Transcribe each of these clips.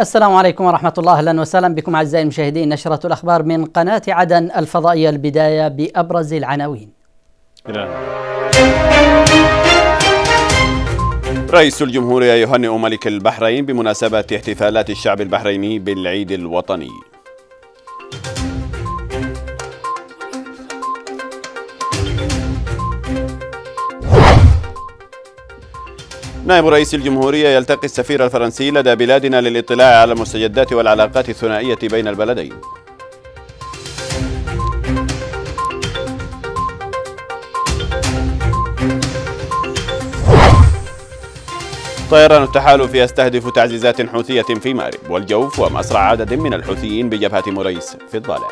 السلام عليكم ورحمة الله أهلا وسهلا بكم أعزائي المشاهدين نشرة الأخبار من قناة عدن الفضائية البداية بأبرز العناوين نعم. رئيس الجمهورية يهنئ ملك البحرين بمناسبة احتفالات الشعب البحريني بالعيد الوطني نائب رئيس الجمهورية يلتقي السفير الفرنسي لدى بلادنا للاطلاع على المستجدات والعلاقات الثنائية بين البلدين طيران التحالف يستهدف تعزيزات حوثية في مأرب والجوف ومسرع عدد من الحوثيين بجبهة مريس في الضالع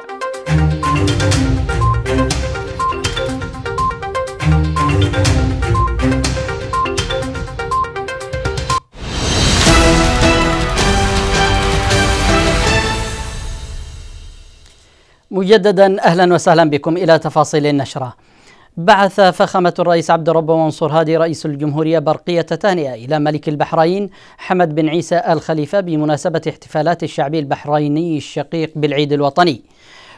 مجددا اهلا وسهلا بكم الى تفاصيل النشره. بعث فخامة الرئيس عبد الرب منصور هادي رئيس الجمهورية برقية تهنئة إلى ملك البحرين حمد بن عيسى آل خليفة بمناسبة احتفالات الشعبي البحريني الشقيق بالعيد الوطني.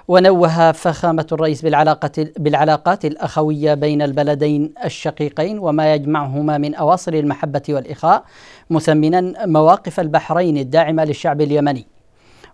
ونوه فخامة الرئيس بالعلاقة بالعلاقات الأخوية بين البلدين الشقيقين وما يجمعهما من أواصر المحبة والإخاء مثمنا مواقف البحرين الداعمة للشعب اليمني.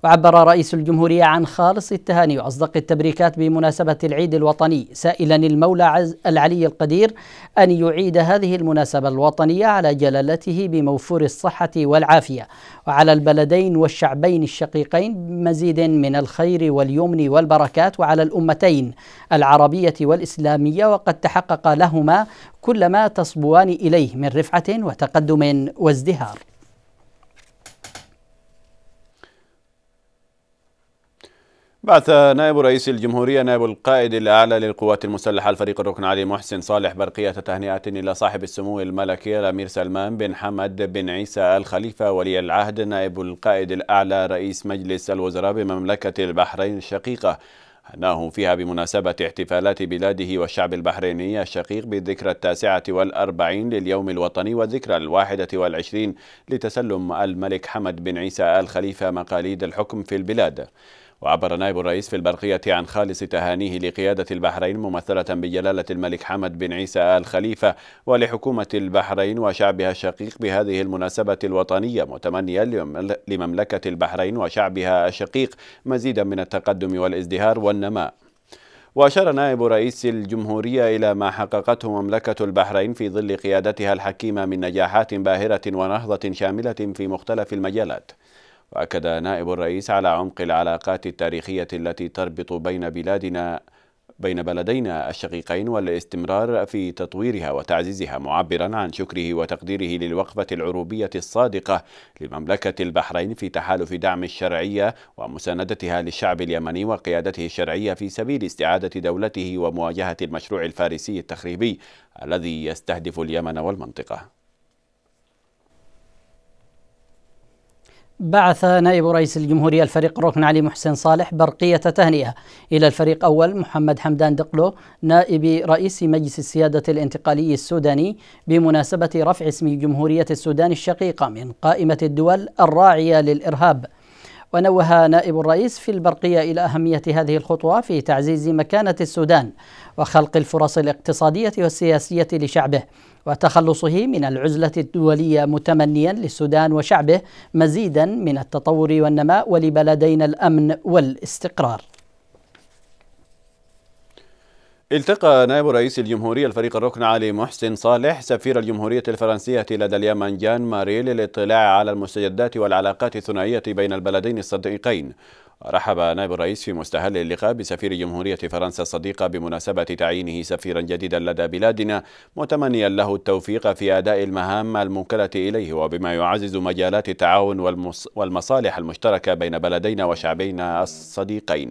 وعبر رئيس الجمهورية عن خالص التهاني وأصدق التبريكات بمناسبة العيد الوطني سائلا المولى العلي القدير أن يعيد هذه المناسبة الوطنية على جلالته بموفور الصحة والعافية وعلى البلدين والشعبين الشقيقين بمزيد من الخير واليمن والبركات وعلى الأمتين العربية والإسلامية وقد تحقق لهما كل ما تصبوان إليه من رفعة وتقدم وازدهار بعث نائب رئيس الجمهورية نائب القائد الأعلى للقوات المسلحة الفريق الركن علي محسن صالح برقية تهنئة إلى صاحب السمو الملكي الأمير سلمان بن حمد بن عيسى الخليفة ولي العهد نائب القائد الأعلى رئيس مجلس الوزراء بمملكة البحرين الشقيقة هناه فيها بمناسبة احتفالات بلاده والشعب البحريني الشقيق بالذكرى التاسعة والأربعين لليوم الوطني والذكرى الواحدة والعشرين لتسلم الملك حمد بن عيسى الخليفة مقاليد الحكم في البلاد وعبر نائب الرئيس في البرقية عن خالص تهانيه لقيادة البحرين ممثلة بجلالة الملك حمد بن عيسى آل خليفة ولحكومة البحرين وشعبها الشقيق بهذه المناسبة الوطنية متمنيا لمملكة البحرين وشعبها الشقيق مزيدا من التقدم والازدهار والنماء وأشار نائب رئيس الجمهورية إلى ما حققته مملكة البحرين في ظل قيادتها الحكيمة من نجاحات باهرة ونهضة شاملة في مختلف المجالات وأكد نائب الرئيس على عمق العلاقات التاريخية التي تربط بين بلادنا بين بلدينا الشقيقين والاستمرار في تطويرها وتعزيزها معبرا عن شكره وتقديره للوقفة العروبية الصادقة لمملكة البحرين في تحالف دعم الشرعية ومساندتها للشعب اليمني وقيادته الشرعية في سبيل استعادة دولته ومواجهة المشروع الفارسي التخريبي الذي يستهدف اليمن والمنطقة بعث نائب رئيس الجمهورية الفريق ركن علي محسن صالح برقية تهنئة إلى الفريق أول محمد حمدان دقلو نائب رئيس مجلس السيادة الانتقالي السوداني بمناسبة رفع اسم جمهورية السودان الشقيقة من قائمة الدول الراعية للإرهاب ونوه نائب الرئيس في البرقية إلى أهمية هذه الخطوة في تعزيز مكانة السودان وخلق الفرص الاقتصادية والسياسية لشعبه وتخلصه من العزلة الدولية متمنيا للسودان وشعبه مزيدا من التطور والنماء ولبلدينا الأمن والاستقرار التقى نائب رئيس الجمهورية الفريق الركن علي محسن صالح سفير الجمهورية الفرنسية لدى اليمن جان ماري للاطلاع على المستجدات والعلاقات الثنائية بين البلدين الصديقين رحب نائب الرئيس في مستهل اللقاء بسفير جمهورية فرنسا الصديقة بمناسبة تعيينه سفيرا جديدا لدى بلادنا متمنيا له التوفيق في أداء المهام الموكلة إليه وبما يعزز مجالات التعاون والمصالح المشتركة بين بلدينا وشعبينا الصديقين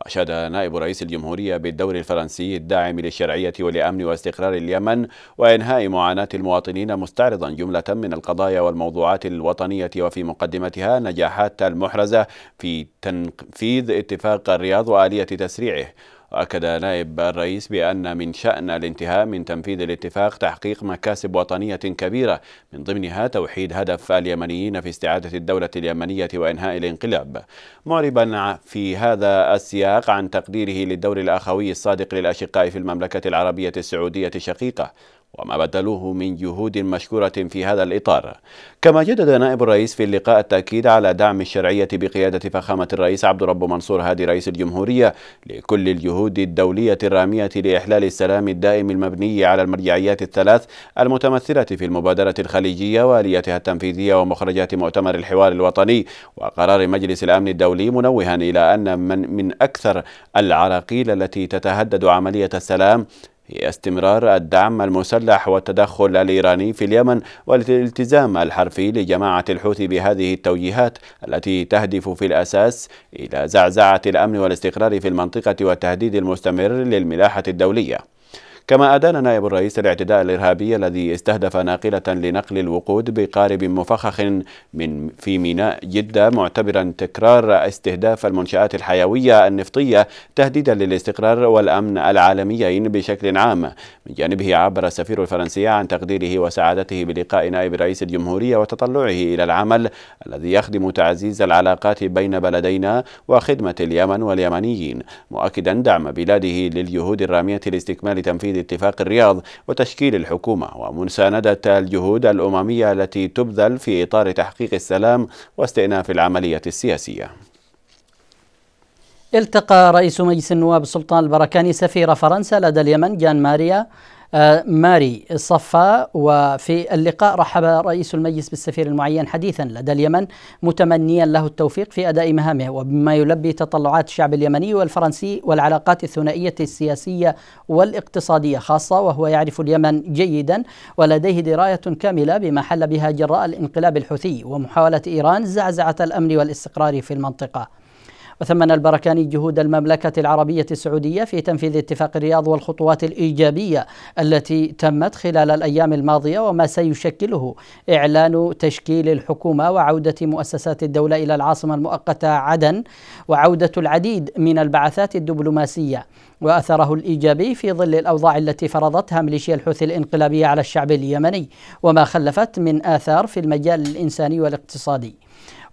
وأشاد نائب رئيس الجمهورية بالدور الفرنسي الداعم للشرعية ولأمن واستقرار اليمن وإنهاء معاناة المواطنين مستعرضا جملة من القضايا والموضوعات الوطنية وفي مقدمتها نجاحات المحرزة في تنفيذ اتفاق الرياض وآلية تسريعه وأكد نائب الرئيس بأن من شأن الانتهاء من تنفيذ الاتفاق تحقيق مكاسب وطنية كبيرة من ضمنها توحيد هدف اليمنيين في استعادة الدولة اليمنية وإنهاء الانقلاب معربا في هذا السياق عن تقديره للدور الأخوي الصادق للأشقاء في المملكة العربية السعودية الشقيقة وما بذلوه من جهود مشكورة في هذا الإطار كما جدد نائب الرئيس في اللقاء التأكيد على دعم الشرعية بقيادة فخامة الرئيس عبد رب منصور هادي رئيس الجمهورية لكل الجهود الدولية الرامية لإحلال السلام الدائم المبني على المرجعيات الثلاث المتمثلة في المبادرة الخليجية وآليتها التنفيذية ومخرجات مؤتمر الحوار الوطني وقرار مجلس الأمن الدولي منوها إلى أن من, من أكثر العراقيل التي تتهدد عملية السلام هي استمرار الدعم المسلح والتدخل الإيراني في اليمن والالتزام الحرفي لجماعة الحوثي بهذه التوجيهات التي تهدف في الأساس إلى زعزعة الأمن والاستقرار في المنطقة والتهديد المستمر للملاحة الدولية كما أدان نائب الرئيس الاعتداء الإرهابي الذي استهدف ناقلة لنقل الوقود بقارب مفخخ من في ميناء جدة معتبرا تكرار استهداف المنشآت الحيوية النفطية تهديدا للاستقرار والأمن العالميين بشكل عام من جانبه عبر السفير الفرنسي عن تقديره وسعادته بلقاء نائب رئيس الجمهورية وتطلعه إلى العمل الذي يخدم تعزيز العلاقات بين بلدينا وخدمة اليمن واليمنيين مؤكدا دعم بلاده للجهود الرامية لاستكمال تنفيذ تنفيذ اتفاق الرياض وتشكيل الحكومة ومساندة الجهود الأممية التي تبذل في إطار تحقيق السلام واستئناف العملية السياسية التقى رئيس مجلس النواب السلطان البركاني سفير فرنسا لدى اليمن جان ماريا آه، ماري صفا وفي اللقاء رحب رئيس المجلس بالسفير المعين حديثا لدى اليمن متمنيا له التوفيق في اداء مهامه وبما يلبي تطلعات الشعب اليمني والفرنسي والعلاقات الثنائيه السياسيه والاقتصاديه خاصه وهو يعرف اليمن جيدا ولديه درايه كامله بما حل بها جراء الانقلاب الحوثي ومحاوله ايران زعزعه الامن والاستقرار في المنطقه. وثمن البركاني جهود المملكة العربية السعودية في تنفيذ اتفاق الرياض والخطوات الإيجابية التي تمت خلال الأيام الماضية وما سيشكله إعلان تشكيل الحكومة وعودة مؤسسات الدولة إلى العاصمة المؤقتة عدن وعودة العديد من البعثات الدبلوماسية وأثره الإيجابي في ظل الأوضاع التي فرضتها ميليشيا الحوثي الإنقلابية على الشعب اليمني وما خلفت من آثار في المجال الإنساني والاقتصادي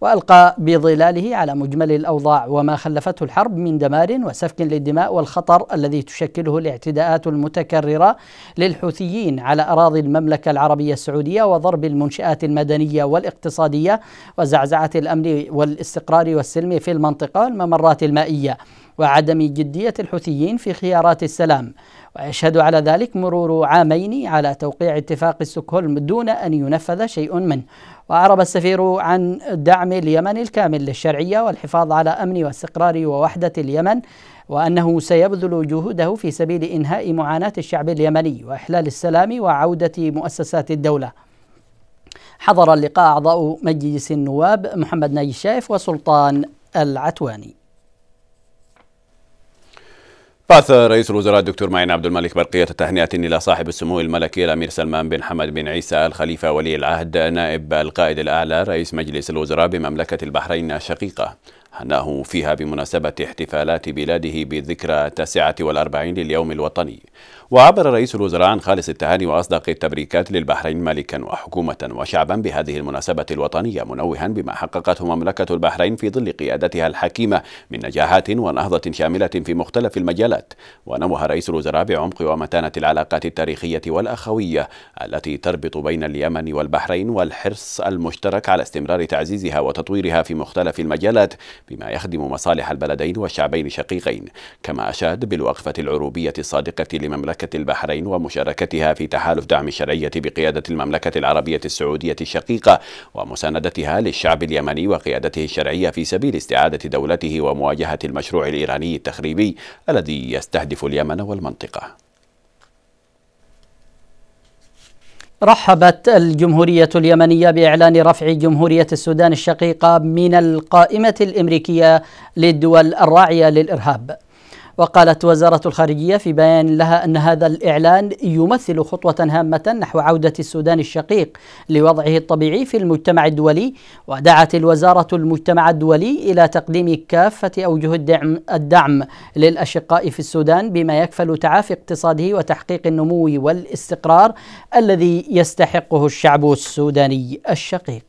والقى بظلاله على مجمل الاوضاع وما خلفته الحرب من دمار وسفك للدماء والخطر الذي تشكله الاعتداءات المتكرره للحوثيين على اراضي المملكه العربيه السعوديه وضرب المنشات المدنيه والاقتصاديه وزعزعه الامن والاستقرار والسلم في المنطقه والممرات المائيه وعدم جديه الحوثيين في خيارات السلام ويشهد على ذلك مرور عامين على توقيع اتفاق السكهولم دون ان ينفذ شيء منه وأعرب السفير عن دعم اليمن الكامل للشرعية والحفاظ على أمن واستقرار ووحدة اليمن وأنه سيبذل جهوده في سبيل إنهاء معاناة الشعب اليمني وإحلال السلام وعودة مؤسسات الدولة حضر اللقاء أعضاء مجلس النواب محمد ناجي الشايف وسلطان العتواني بعث رئيس الوزراء الدكتور معين عبد الملك برقية تهنئة إلى صاحب السمو الملكي الأمير سلمان بن حمد بن عيسى الخليفة ولي العهد نائب القائد الأعلى رئيس مجلس الوزراء بمملكة البحرين الشقيقة هناه فيها بمناسبة احتفالات بلاده بذكرى تسعة والأربعين لليوم الوطني وعبر رئيس الوزراء عن خالص التهاني وأصدق التبريكات للبحرين ملكا وحكومة وشعبا بهذه المناسبة الوطنية منوها بما حققته مملكة البحرين في ظل قيادتها الحكيمة من نجاحات ونهضة شاملة في مختلف المجالات ونوه رئيس الوزراء بعمق ومتانة العلاقات التاريخية والأخوية التي تربط بين اليمن والبحرين والحرص المشترك على استمرار تعزيزها وتطويرها في مختلف المجالات بما يخدم مصالح البلدين والشعبين الشقيقين كما أشاد بالوقفة العروبية الصادقة لمملكة مملكة البحرين ومشاركتها في تحالف دعم الشرعية بقيادة المملكة العربية السعودية الشقيقة ومساندتها للشعب اليمني وقيادته الشرعية في سبيل استعادة دولته ومواجهة المشروع الإيراني التخريبي الذي يستهدف اليمن والمنطقة رحبت الجمهورية اليمنية بإعلان رفع جمهورية السودان الشقيقة من القائمة الأمريكية للدول الراعية للإرهاب وقالت وزارة الخارجية في بيان لها أن هذا الإعلان يمثل خطوة هامة نحو عودة السودان الشقيق لوضعه الطبيعي في المجتمع الدولي ودعت الوزارة المجتمع الدولي إلى تقديم كافة أوجه الدعم, الدعم للأشقاء في السودان بما يكفل تعافي اقتصاده وتحقيق النمو والاستقرار الذي يستحقه الشعب السوداني الشقيق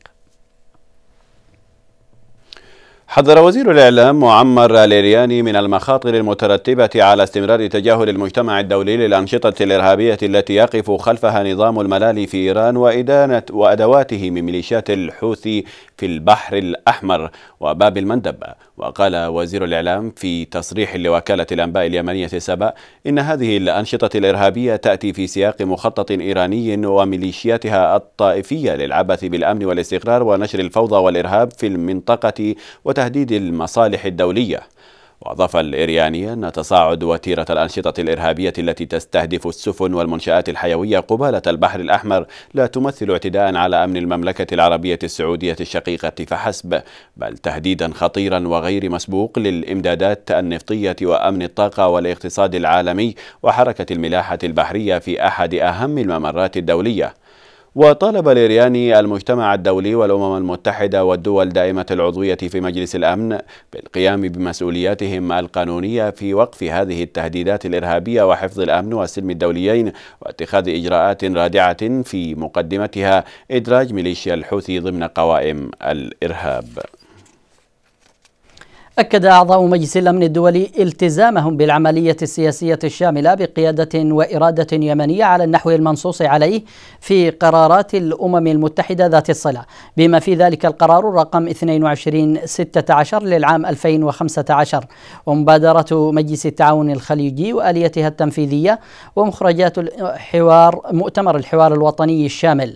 حذر وزير الإعلام معمر ليرياني من المخاطر المترتبة على استمرار تجاهل المجتمع الدولي للأنشطة الإرهابية التي يقف خلفها نظام الملال في إيران وإدانة وأدواته من ميليشيات الحوثي في البحر الأحمر وباب المندب وقال وزير الإعلام في تصريح لوكالة الأنباء اليمنية سبأ إن هذه الأنشطة الإرهابية تأتي في سياق مخطط إيراني وميليشياتها الطائفية للعبث بالأمن والاستقرار ونشر الفوضى والإرهاب في المنطقة وتهديد المصالح الدولية وأضاف الإرياني أن تصاعد وتيرة الأنشطة الإرهابية التي تستهدف السفن والمنشآت الحيوية قبالة البحر الأحمر لا تمثل اعتداء على أمن المملكة العربية السعودية الشقيقة فحسب بل تهديدا خطيرا وغير مسبوق للإمدادات النفطية وأمن الطاقة والاقتصاد العالمي وحركة الملاحة البحرية في أحد أهم الممرات الدولية وطالب ليرياني المجتمع الدولي والأمم المتحدة والدول دائمة العضوية في مجلس الأمن بالقيام بمسؤولياتهم القانونية في وقف هذه التهديدات الإرهابية وحفظ الأمن والسلم الدوليين واتخاذ إجراءات رادعة في مقدمتها إدراج ميليشيا الحوثي ضمن قوائم الإرهاب أكد أعضاء مجلس الأمن الدولي التزامهم بالعملية السياسية الشاملة بقيادة وإرادة يمنية على النحو المنصوص عليه في قرارات الأمم المتحدة ذات الصلة بما في ذلك القرار الرقم 2216 للعام 2015 ومبادرة مجلس التعاون الخليجي وآليتها التنفيذية ومخرجات الحوار مؤتمر الحوار الوطني الشامل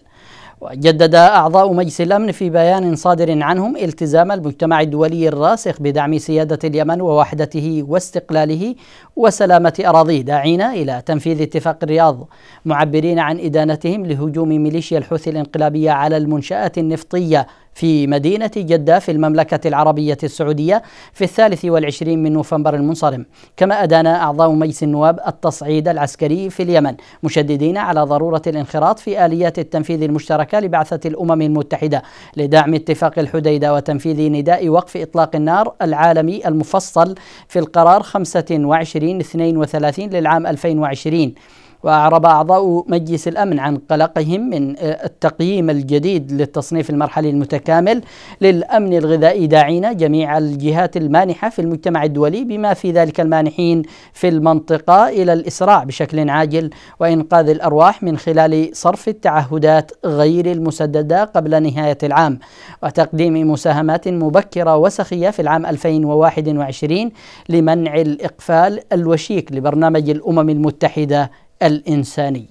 وجدد أعضاء مجلس الأمن في بيان صادر عنهم التزام المجتمع الدولي الراسخ بدعم سيادة اليمن ووحدته واستقلاله وسلامة أراضيه داعين إلى تنفيذ اتفاق الرياض معبرين عن إدانتهم لهجوم ميليشيا الحوثي الانقلابية على المنشآت النفطية في مدينة جدة في المملكة العربية السعودية في الثالث والعشرين من نوفمبر المنصرم كما أدان أعضاء مجلس النواب التصعيد العسكري في اليمن مشددين على ضرورة الانخراط في آليات التنفيذ المشتركة لبعثة الأمم المتحدة لدعم اتفاق الحديدة وتنفيذ نداء وقف إطلاق النار العالمي المفصل في القرار 25 32 للعام 2020 وأعرب أعضاء مجلس الأمن عن قلقهم من آه، التقييم الجديد للتصنيف المرحلي المتكامل للأمن الغذائي داعين جميع الجهات المانحة في المجتمع الدولي بما في ذلك المانحين في المنطقة إلى الإسراع بشكل عاجل وإنقاذ الأرواح من خلال صرف التعهدات غير المسددة قبل نهاية العام وتقديم مساهمات مبكرة وسخية في العام 2021 لمنع الإقفال الوشيك لبرنامج الأمم المتحدة الإنساني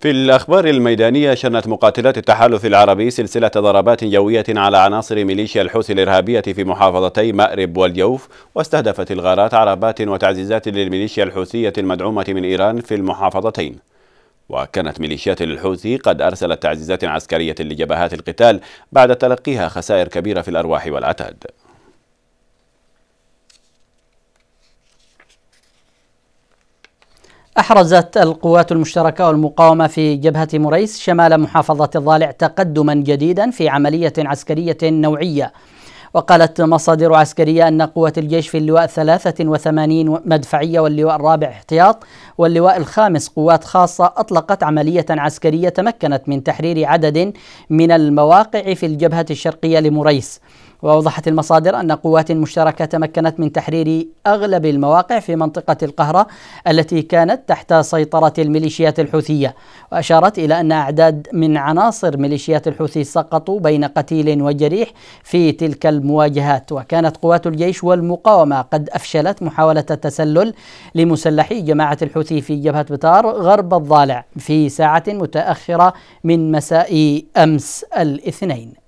في الأخبار الميدانية شنت مقاتلات التحالف العربي سلسلة ضربات جوية على عناصر ميليشيا الحوثي الإرهابية في محافظتي مأرب واليوف واستهدفت الغارات عربات وتعزيزات للميليشيا الحوثية المدعومة من إيران في المحافظتين وكانت ميليشيات الحوثي قد أرسلت تعزيزات عسكرية لجبهات القتال بعد تلقيها خسائر كبيرة في الأرواح والعتاد أحرزت القوات المشتركة والمقاومة في جبهة مريس شمال محافظة الضالع تقدما جديدا في عملية عسكرية نوعية وقالت مصادر عسكرية أن قوات الجيش في اللواء 83 مدفعية واللواء الرابع احتياط واللواء الخامس قوات خاصة أطلقت عملية عسكرية تمكنت من تحرير عدد من المواقع في الجبهة الشرقية لمريس وأوضحت المصادر أن قوات مشتركة تمكنت من تحرير أغلب المواقع في منطقة القهرة التي كانت تحت سيطرة الميليشيات الحوثية وأشارت إلى أن أعداد من عناصر ميليشيات الحوثي سقطوا بين قتيل وجريح في تلك المواجهات وكانت قوات الجيش والمقاومة قد أفشلت محاولة التسلل لمسلحي جماعة الحوثي في جبهة بتار غرب الضالع في ساعة متأخرة من مساء أمس الاثنين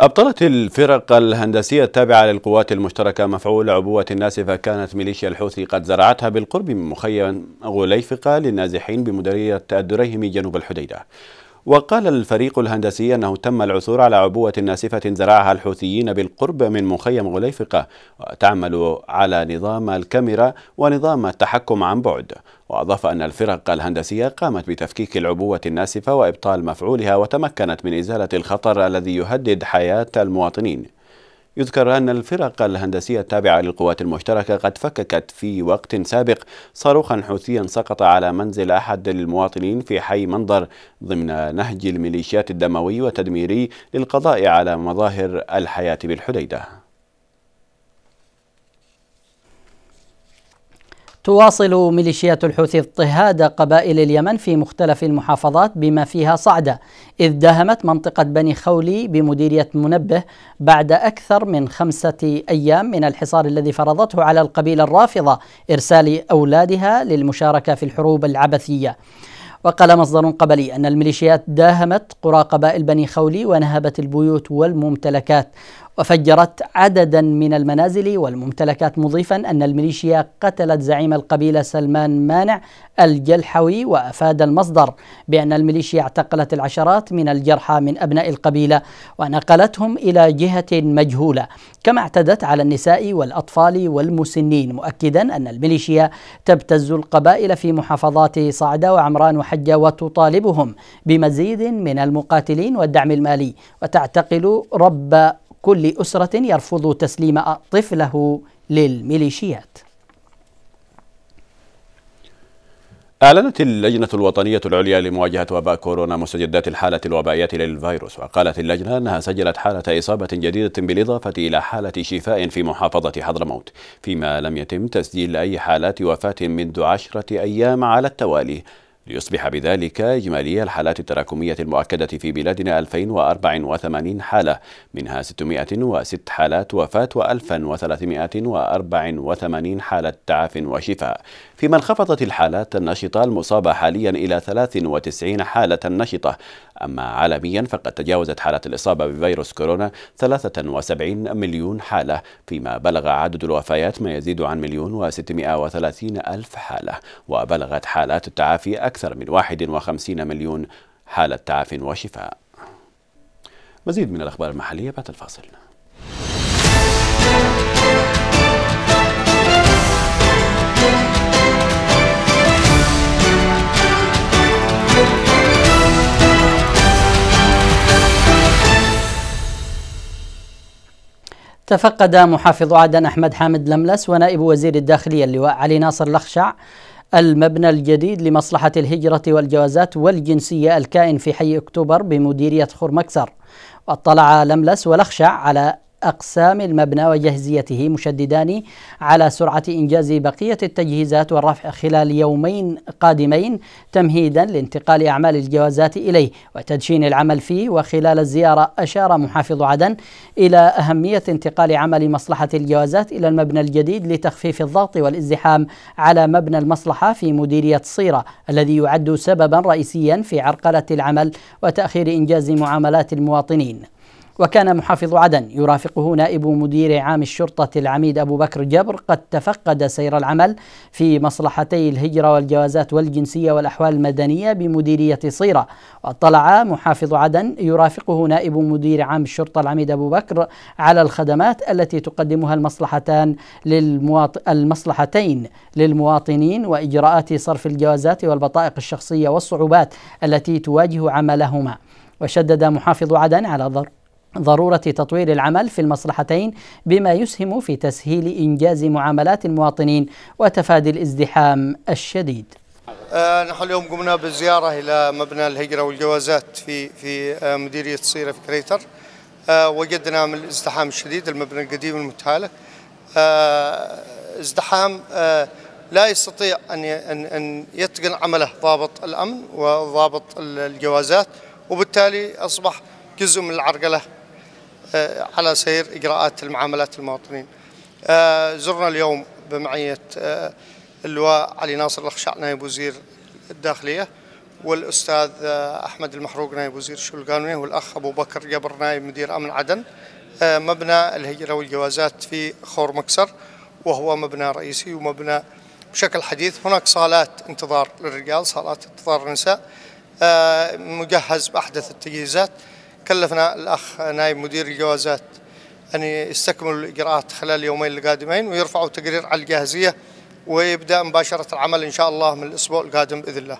أبطلت الفرق الهندسية التابعة للقوات المشتركة مفعول عبوة ناسفة كانت ميليشيا الحوثي قد زرعتها بالقرب من مخيم غليفقة للنازحين بمديرية الدريهمي جنوب الحديدة وقال الفريق الهندسي أنه تم العثور على عبوة ناسفة زرعها الحوثيين بالقرب من مخيم غليفقة وتعمل على نظام الكاميرا ونظام التحكم عن بعد وأضاف أن الفرق الهندسية قامت بتفكيك العبوة الناسفة وإبطال مفعولها وتمكنت من إزالة الخطر الذي يهدد حياة المواطنين يذكر أن الفرق الهندسية التابعة للقوات المشتركة قد فككت في وقت سابق صاروخا حوثيا سقط على منزل أحد المواطنين في حي منظر ضمن نهج الميليشيات الدموي والتدميري للقضاء على مظاهر الحياة بالحديدة تواصل ميليشيات الحوثي اضطهاد قبائل اليمن في مختلف المحافظات بما فيها صعدة إذ داهمت منطقة بني خولي بمديرية منبه بعد أكثر من خمسة أيام من الحصار الذي فرضته على القبيلة الرافضة إرسال أولادها للمشاركة في الحروب العبثية وقال مصدر قبلي أن الميليشيات داهمت قرى قبائل بني خولي ونهبت البيوت والممتلكات وفجرت عددا من المنازل والممتلكات مضيفا أن الميليشيا قتلت زعيم القبيلة سلمان مانع الجلحوي وأفاد المصدر بأن الميليشيا اعتقلت العشرات من الجرحى من أبناء القبيلة ونقلتهم إلى جهة مجهولة كما اعتدت على النساء والأطفال والمسنين مؤكدا أن الميليشيا تبتز القبائل في محافظات صعدة وعمران وحجة وتطالبهم بمزيد من المقاتلين والدعم المالي وتعتقل رب كل أسرة يرفض تسليم طفله للميليشيات أعلنت اللجنة الوطنية العليا لمواجهة وباء كورونا مستجدات الحالة الوبائية للفيروس وقالت اللجنة أنها سجلت حالة إصابة جديدة بالإضافة إلى حالة شفاء في محافظة حضرموت فيما لم يتم تسجيل أي حالات وفاة منذ عشرة أيام على التوالي ليصبح بذلك إجمالي الحالات التراكمية المؤكدة في بلادنا 2084 حالة منها 606 حالات وفاة و 1384 حالة تعافٍ وشفاء فيما انخفضت الحالات النشطة المصابة حاليا إلى 93 حالة نشطة أما عالميا فقد تجاوزت حالة الإصابة بفيروس كورونا 73 مليون حالة فيما بلغ عدد الوفيات ما يزيد عن مليون و630 ألف حالة وبلغت حالات التعافي أكثر من 51 مليون حالة تعافي وشفاء مزيد من الأخبار المحلية بعد الفاصل تفقد محافظ عدن أحمد حامد لملس ونائب وزير الداخلية اللواء علي ناصر لخشع المبنى الجديد لمصلحة الهجرة والجوازات والجنسية الكائن في حي أكتوبر بمديرية خرمكسر واطلع لملس ولخشع على أقسام المبنى وجهزيته مشددان على سرعة إنجاز بقية التجهيزات والرفع خلال يومين قادمين تمهيدا لانتقال أعمال الجوازات إليه وتدشين العمل فيه وخلال الزيارة أشار محافظ عدن إلى أهمية انتقال عمل مصلحة الجوازات إلى المبنى الجديد لتخفيف الضغط والازدحام على مبنى المصلحة في مديرية صيرة الذي يعد سببا رئيسيا في عرقلة العمل وتأخير إنجاز معاملات المواطنين وكان محافظ عدن يرافقه نائب مدير عام الشرطة العميد أبو بكر جبر قد تفقد سير العمل في مصلحتي الهجرة والجوازات والجنسية والأحوال المدنية بمديرية صيرة واطلع محافظ عدن يرافقه نائب مدير عام الشرطة العميد أبو بكر على الخدمات التي تقدمها المصلحتان للمواط... المصلحتين للمواطنين وإجراءات صرف الجوازات والبطائق الشخصية والصعوبات التي تواجه عملهما وشدد محافظ عدن على ضرب ضرورة تطوير العمل في المصلحتين بما يسهم في تسهيل إنجاز معاملات المواطنين وتفادي الازدحام الشديد آه نحن اليوم قمنا بالزيارة إلى مبنى الهجرة والجوازات في في آه مديرية صيرة في كريتر آه وجدنا من الازدحام الشديد المبنى القديم المتهالك آه، ازدحام آه، لا يستطيع أن أن يتقن عمله ضابط الأمن وضابط الجوازات وبالتالي أصبح جزء من العرقلة آه، على سير إجراءات المعاملات المواطنين آه، زرنا اليوم بمعية آه، اللواء علي ناصر الخشع نائب وزير الداخلية والأستاذ أحمد المحروق نائب وزير الشؤون القانونية والأخ أبو بكر جبر نائب مدير أمن عدن مبنى الهجرة والجوازات في خور مكسر وهو مبنى رئيسي ومبنى بشكل حديث هناك صالات انتظار للرجال صالات انتظار للنساء مجهز بأحدث التجهيزات كلفنا الأخ نائب مدير الجوازات أن يستكملوا الإجراءات خلال اليومين القادمين ويرفعوا تقرير على الجاهزية ويبدأ مباشرة العمل إن شاء الله من الأسبوع القادم بإذن الله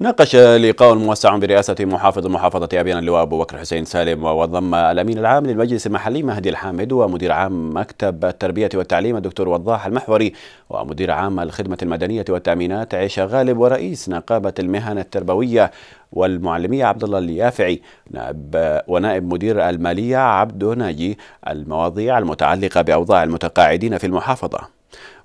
ناقش لقاء موسع برئاسة محافظ محافظة أبيان اللواء أبو بكر حسين سالم وضم الأمين العام للمجلس المحلي مهدي الحامد ومدير عام مكتب التربية والتعليم الدكتور وضاح المحوري ومدير عام الخدمة المدنية والتأمينات عيشة غالب ورئيس نقابة المهن التربوية والمعلمية عبد الله اليافعي نائب ونائب مدير المالية عبد ناجي المواضيع المتعلقة بأوضاع المتقاعدين في المحافظة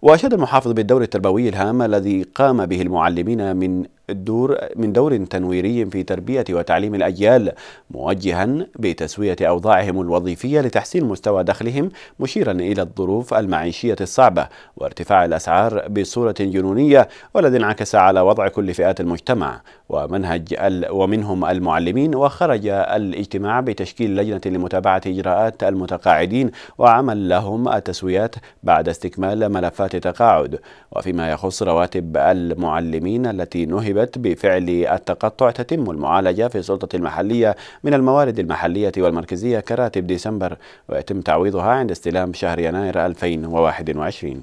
وأشاد المحافظ بالدور التربوي الهام الذي قام به المعلمين من الدور من دور تنويري في تربية وتعليم الأجيال موجها بتسوية أوضاعهم الوظيفية لتحسين مستوى دخلهم مشيرا إلى الظروف المعيشية الصعبة وارتفاع الأسعار بصورة جنونية والذي انعكس على وضع كل فئات المجتمع ومنهج ومنهم المعلمين وخرج الاجتماع بتشكيل لجنة لمتابعة إجراءات المتقاعدين وعمل لهم التسويات بعد استكمال ملفات التقاعد وفيما يخص رواتب المعلمين التي نهبت بفعل التقطع تتم المعالجة في السلطة المحلية من الموارد المحلية والمركزية كراتب ديسمبر ويتم تعويضها عند استلام شهر يناير 2021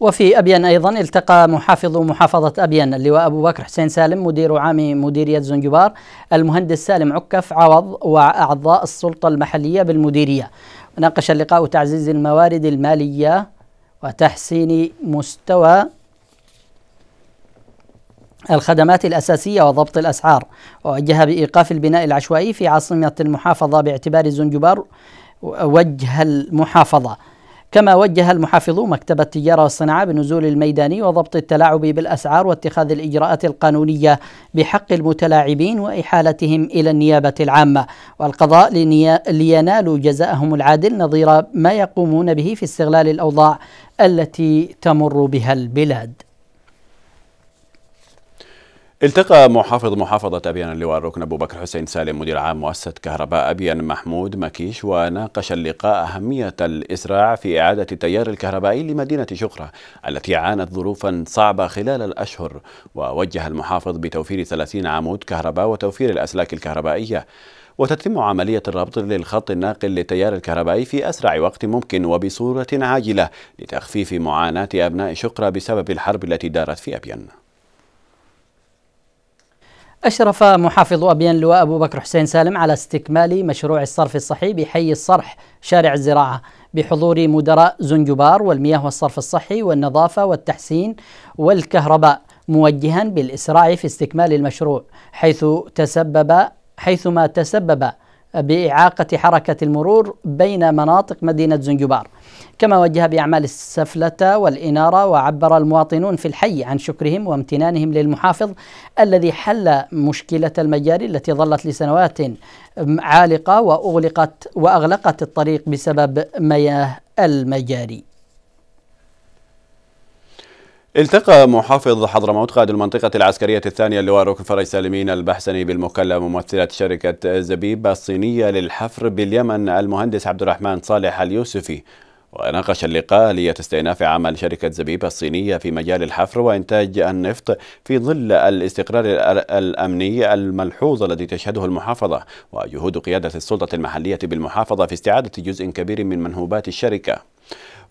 وفي أبين أيضا التقى محافظ محافظة أبين اللواء أبو بكر حسين سالم مدير عام مديرية زنجبار المهندس سالم عكف عوض وأعضاء السلطة المحلية بالمديرية ناقش اللقاء تعزيز الموارد المالية وتحسين مستوى الخدمات الأساسية وضبط الأسعار ووجه بإيقاف البناء العشوائي في عاصمة المحافظة باعتبار زنجبار وجه المحافظة كما وجه المحافظ مكتب التجارة والصناعة بنزول الميداني وضبط التلاعب بالأسعار واتخاذ الإجراءات القانونية بحق المتلاعبين وإحالتهم إلى النيابة العامة والقضاء لينالوا جزاءهم العادل نظير ما يقومون به في استغلال الأوضاع التي تمر بها البلاد التقى محافظ محافظة أبيان اللواء الركن أبو بكر حسين سالم مدير عام مؤسسة كهرباء أبيان محمود مكيش وناقش اللقاء أهمية الإسراع في إعادة التيار الكهربائي لمدينة شقرة التي عانت ظروفا صعبة خلال الأشهر ووجه المحافظ بتوفير 30 عمود كهرباء وتوفير الأسلاك الكهربائية وتتم عملية الربط للخط الناقل للتيار الكهربائي في أسرع وقت ممكن وبصورة عاجلة لتخفيف معاناة أبناء شقرة بسبب الحرب التي دارت في أبيان أشرف محافظ أبيان اللواء أبو بكر حسين سالم على استكمال مشروع الصرف الصحي بحي الصرح شارع الزراعة بحضور مدراء زنجبار والمياه والصرف الصحي والنظافة والتحسين والكهرباء موجها بالإسراع في استكمال المشروع حيث تسبب حيثما تسبب بإعاقة حركة المرور بين مناطق مدينة زنجبار كما وجه بأعمال السفلة والإنارة وعبر المواطنون في الحي عن شكرهم وامتنانهم للمحافظ الذي حل مشكلة المجاري التي ظلت لسنوات عالقة وأغلقت وأغلقت الطريق بسبب مياه المجاري التقى محافظ حضرموت قائد المنطقة العسكرية الثانية اللواء روكفر سالمين البحسني بالمكلا ممثلة شركة زبيب الصينية للحفر باليمن المهندس عبد الرحمن صالح اليوسفي وناقش اللقاء آلية استئناف عمل شركة زبيب الصينية في مجال الحفر وإنتاج النفط في ظل الاستقرار الأمني الملحوظ الذي تشهده المحافظة وجهود قيادة السلطة المحلية بالمحافظة في استعادة جزء كبير من منهوبات الشركة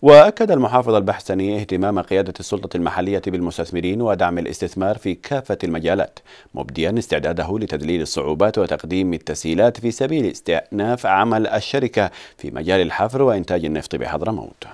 وأكد المحافظ البحسني اهتمام قيادة السلطة المحلية بالمستثمرين ودعم الاستثمار في كافة المجالات مبديا استعداده لتذليل الصعوبات وتقديم التسهيلات في سبيل استئناف عمل الشركة في مجال الحفر وإنتاج النفط بحضرموت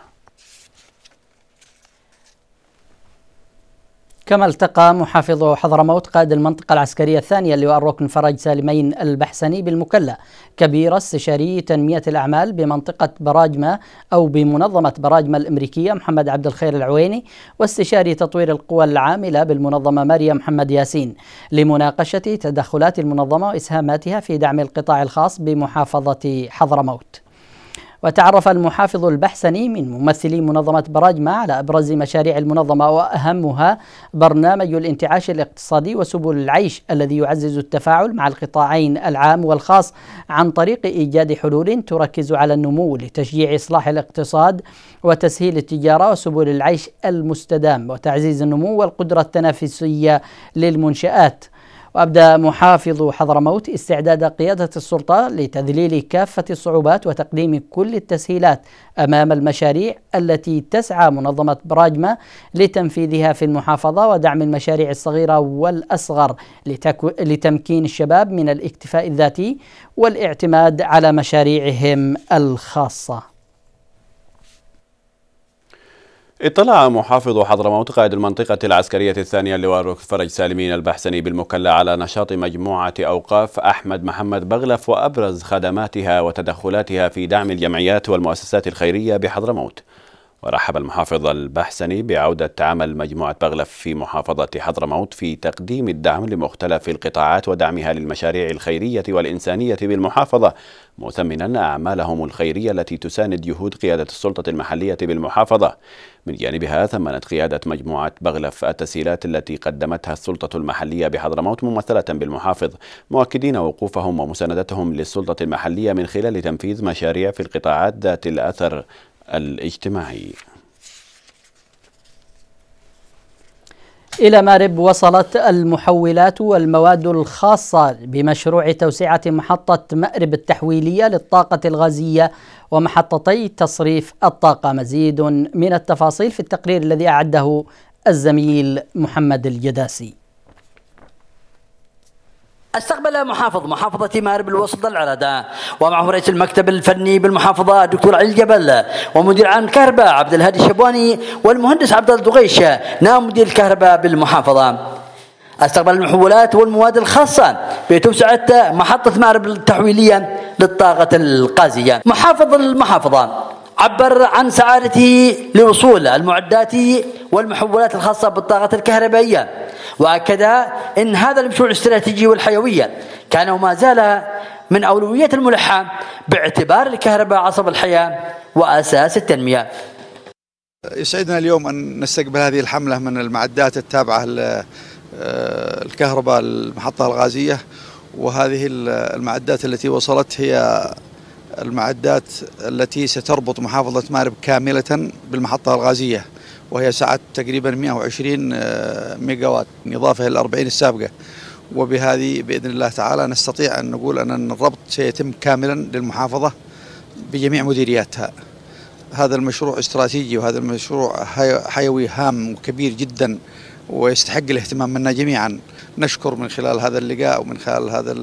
كما التقى محافظ حضرموت قائد المنطقة العسكرية الثانية اللواء الركن فرج سالمين البحسني بالمكلا كبير استشاري تنمية الأعمال بمنطقة براجمة أو بمنظمة براجمة الأمريكية محمد عبد الخير العويني واستشاري تطوير القوى العاملة بالمنظمة ماريا محمد ياسين لمناقشة تدخلات المنظمة وإسهاماتها في دعم القطاع الخاص بمحافظة حضرموت وتعرف المحافظ البحسني من ممثلي منظمة براجما على أبرز مشاريع المنظمة وأهمها برنامج الانتعاش الاقتصادي وسبل العيش الذي يعزز التفاعل مع القطاعين العام والخاص عن طريق إيجاد حلول تركز على النمو لتشجيع إصلاح الاقتصاد وتسهيل التجارة وسبل العيش المستدام وتعزيز النمو والقدرة التنافسية للمنشآت وأبدى محافظ حضرموت استعداد قيادة السلطة لتذليل كافة الصعوبات وتقديم كل التسهيلات أمام المشاريع التي تسعى منظمة براجمة لتنفيذها في المحافظة ودعم المشاريع الصغيرة والأصغر لتمكين الشباب من الاكتفاء الذاتي والاعتماد على مشاريعهم الخاصة اطلع محافظ حضرموت قائد المنطقة العسكرية الثانية اللواء فرج سالمين البحسني بالمكلا على نشاط مجموعة أوقاف أحمد محمد بغلف وأبرز خدماتها وتدخلاتها في دعم الجمعيات والمؤسسات الخيرية بحضرموت ورحب المحافظ البحسني بعودة عمل مجموعة بغلف في محافظة حضرموت في تقديم الدعم لمختلف القطاعات ودعمها للمشاريع الخيرية والإنسانية بالمحافظة مثمنا أعمالهم الخيرية التي تساند جهود قيادة السلطة المحلية بالمحافظة من جانبها ثمنت قيادة مجموعة بغلف التسهيلات التي قدمتها السلطة المحلية بحضرموت ممثلة بالمحافظ مؤكدين وقوفهم ومساندتهم للسلطة المحلية من خلال تنفيذ مشاريع في القطاعات ذات الأثر الاجتماعي إلى مارب وصلت المحولات والمواد الخاصة بمشروع توسعة محطة مأرب التحويلية للطاقة الغازية ومحطتي تصريف الطاقة مزيد من التفاصيل في التقرير الذي أعده الزميل محمد الجداسي استقبل محافظ محافظة مارب الوسط العردة ومعه رئيس المكتب الفني بالمحافظة الدكتور علي الجبل ومدير عام الكهرباء عبد الهادي الشبواني والمهندس عبد الدغيش نائب مدير الكهرباء بالمحافظة استقبال المحولات والمواد الخاصة بتوسعة محطة مأرب التحويلية للطاقة القازية محافظ المحافظة عبر عن سعادته لوصول المعدات والمحولات الخاصة بالطاقة الكهربائية وأكد أن هذا المشروع الاستراتيجي والحيوية كان وما زال من أولوية الملحة باعتبار الكهرباء عصب الحياة وأساس التنمية يسعدنا اليوم أن نستقبل هذه الحملة من المعدات التابعة آه، الكهرباء المحطة الغازية وهذه المعدات التي وصلت هي المعدات التي ستربط محافظة مارب كاملة بالمحطة الغازية وهي سعة تقريبا 120 آه، ميجاوات إضافة إلى 40 السابقة وبهذه بإذن الله تعالى نستطيع أن نقول أن الربط سيتم كاملا للمحافظة بجميع مديرياتها هذا المشروع استراتيجي وهذا المشروع حيوي هام وكبير جدا ويستحق الاهتمام منا جميعا نشكر من خلال هذا اللقاء ومن خلال هذا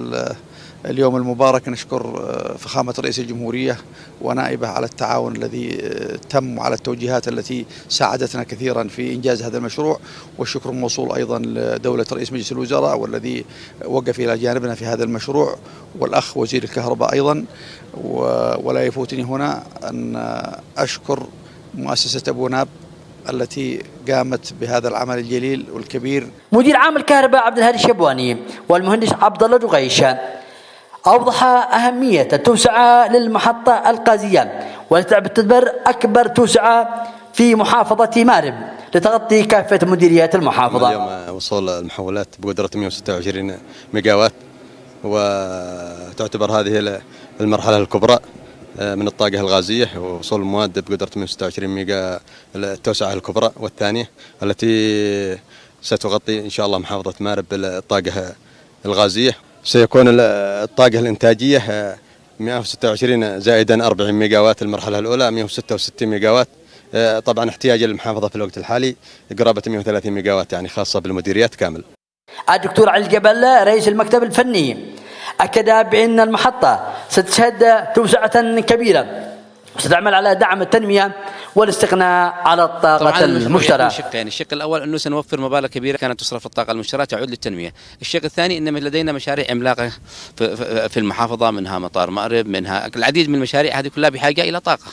اليوم المبارك نشكر آه، فخامة رئيس الجمهورية ونائبه على التعاون الذي آه، تم وعلى التوجيهات التي ساعدتنا كثيرا في إنجاز هذا المشروع والشكر موصول أيضا لدولة رئيس مجلس الوزراء والذي وقف إلى جانبنا في هذا المشروع والأخ وزير الكهرباء أيضا ولا يفوتني هنا أن أشكر مؤسسة أبو ناب التي قامت بهذا العمل الجليل والكبير مدير عام الكهرباء عبد الهادي الشبواني والمهندس عبد الله دغيشة أوضح أهمية التوسعة للمحطة القازية ولتعتبر أكبر توسعة في محافظة مارب لتغطي كافة مديريات المحافظة اليوم وصول المحولات بقدرة 126 ميجاوات وتعتبر هذه المرحلة الكبرى آه، من الطاقة الغازية ووصول المواد بقدرة 126 ميجا التوسعة الكبرى والثانية التي ستغطي إن شاء الله محافظة مارب بالطاقة الغازية سيكون الطاقة الإنتاجية 126 آه، زائدا 40 ميجاوات المرحلة الأولى 166 ميجاوات آه، طبعا احتياج المحافظة في الوقت الحالي قرابة 130 ميجاوات يعني خاصة بالمديريات كامل الدكتور علي الجبل رئيس المكتب الفني أكد بأن المحطة ستشهد توسعة كبيرة ستعمل على دعم التنمية والاستغناء على الطاقة المشترى شقين الشق الأول أنه سنوفر مبالغ كبيرة كانت تصرف في الطاقة المشترى تعود للتنمية الشق الثاني إنما لدينا مشاريع عملاقة في المحافظة منها مطار مأرب منها العديد من المشاريع هذه كلها بحاجة إلى طاقة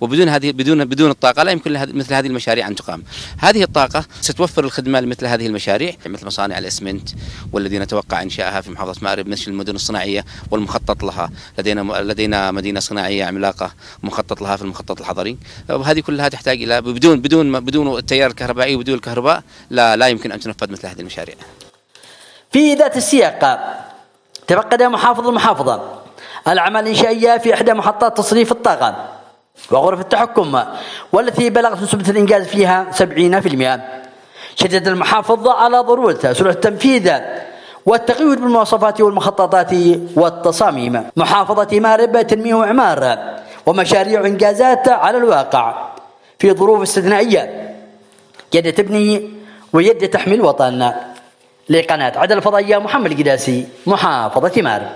وبدون هذه بدون بدون الطاقه لا يمكن مثل هذه المشاريع ان تقام. هذه الطاقه ستوفر الخدمه لمثل هذه المشاريع مثل مصانع الاسمنت والذي نتوقع انشائها في محافظه مأرب مثل المدن الصناعيه والمخطط لها، لدينا لدينا مدينه صناعيه عملاقه مخطط لها في المخطط الحضري، وهذه كلها تحتاج الى بدون بدون بدون التيار الكهربائي وبدون الكهرباء لا لا يمكن ان تنفذ مثل هذه المشاريع. في ذات السياق تفقد محافظ المحافظة الأعمال الإنشائية في إحدى محطات تصريف الطاقة وغرف التحكم والتي بلغت نسبة الإنجاز فيها 70% شدد المحافظة على ضرورة سرعة التنفيذ والتقيد بالمواصفات والمخططات والتصاميم محافظة مارب تنمية وإعمار ومشاريع إنجازات على الواقع في ظروف استثنائية يد تبني ويد تحمي الوطن لقناة عدل الفضائية محمد القداسي محافظة مارب